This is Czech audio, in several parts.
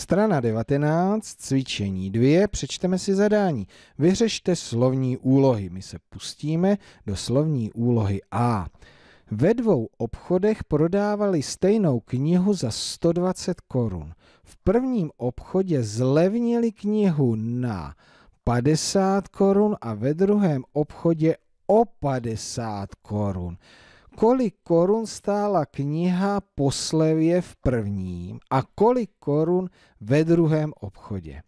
Strana 19, cvičení 2, přečteme si zadání. Vyřešte slovní úlohy. My se pustíme do slovní úlohy A. Ve dvou obchodech prodávali stejnou knihu za 120 korun. V prvním obchodě zlevnili knihu na 50 korun a ve druhém obchodě o 50 korun kolik korun stála kniha po v prvním a kolik korun ve druhém obchodě.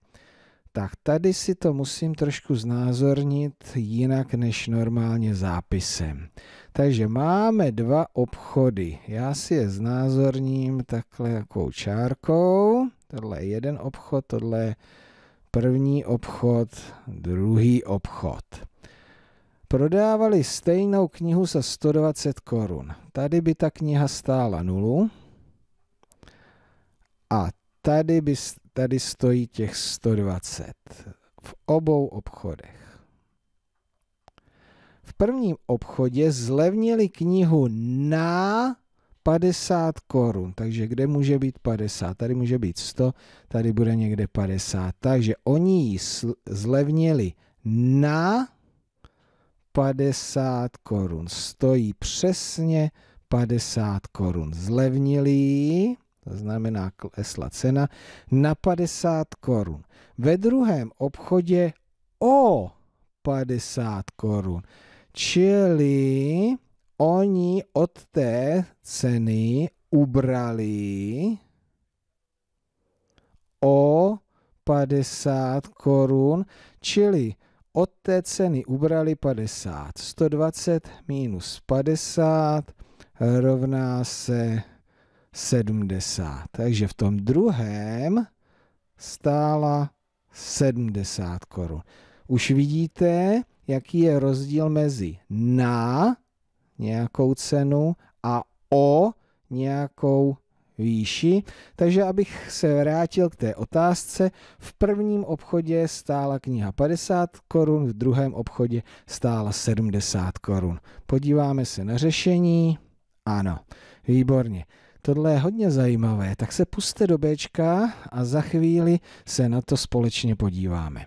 Tak tady si to musím trošku znázornit jinak než normálně zápisem. Takže máme dva obchody. Já si je znázorním takhle jakou čárkou. Tohle je jeden obchod, tohle je první obchod, druhý obchod. Prodávali stejnou knihu za 120 korun. Tady by ta kniha stála nulu a tady, by, tady stojí těch 120 v obou obchodech. V prvním obchodě zlevnili knihu na 50 korun, takže kde může být 50? Tady může být 100, tady bude někde 50. Takže oni ji zlevnili na 50 korun. Stojí přesně 50 korun. Zlevnili to znamená klesla cena, na 50 korun. Ve druhém obchodě o 50 korun. Čili oni od té ceny ubrali o 50 korun, čili od té ceny ubrali 50. 120 minus 50 rovná se 70. Takže v tom druhém stála 70 korun. Už vidíte, jaký je rozdíl mezi na nějakou cenu a o nějakou výši. Takže abych se vrátil k té otázce, v prvním obchodě stála kniha 50 korun, v druhém obchodě stála 70 korun. Podíváme se na řešení. Ano, výborně. Tohle je hodně zajímavé, tak se puste do Bčka a za chvíli se na to společně podíváme.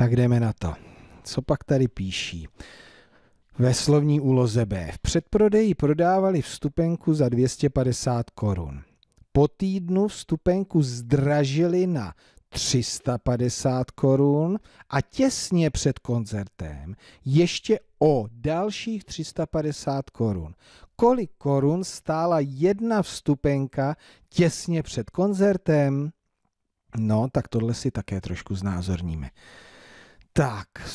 Tak jdeme na to. Co pak tady píší? Ve slovní úloze B. V předprodeji prodávali vstupenku za 250 korun. Po týdnu vstupenku zdražili na 350 korun a těsně před koncertem ještě o dalších 350 korun. Kolik korun stála jedna vstupenka těsně před koncertem? No, tak tohle si také trošku znázorníme. Tak, eh,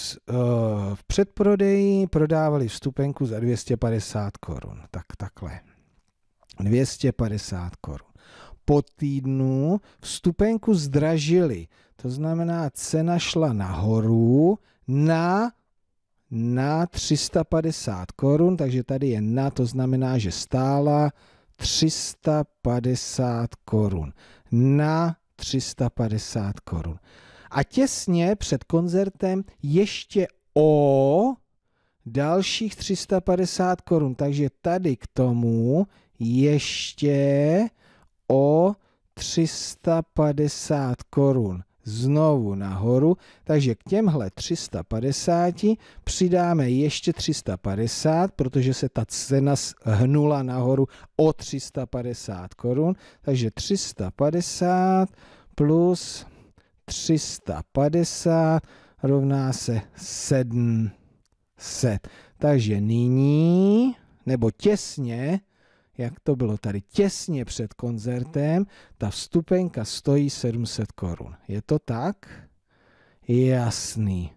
v předprodeji prodávali vstupenku za 250 korun. Tak takhle. 250 korun. Po týdnu vstupenku zdražili. To znamená, cena šla nahoru na na 350 korun, takže tady je na, to znamená, že stála 350 korun. Na 350 korun a těsně před koncertem ještě o dalších 350 korun. Takže tady k tomu ještě o 350 korun znovu nahoru, takže k těmhle 350 přidáme ještě 350, protože se ta cena hnula nahoru o 350 korun, takže 350 plus 350 rovná se 700. Takže nyní, nebo těsně, jak to bylo tady, těsně před koncertem, ta vstupenka stojí 700 korun. Je to tak? Jasný.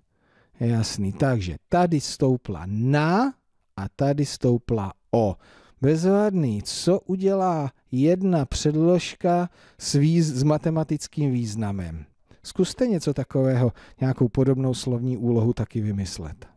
Jasný. Takže tady stoupla na a tady stoupla o. Bezvadný, co udělá jedna předložka s, výz- s matematickým významem? Zkuste něco takového, nějakou podobnou slovní úlohu taky vymyslet.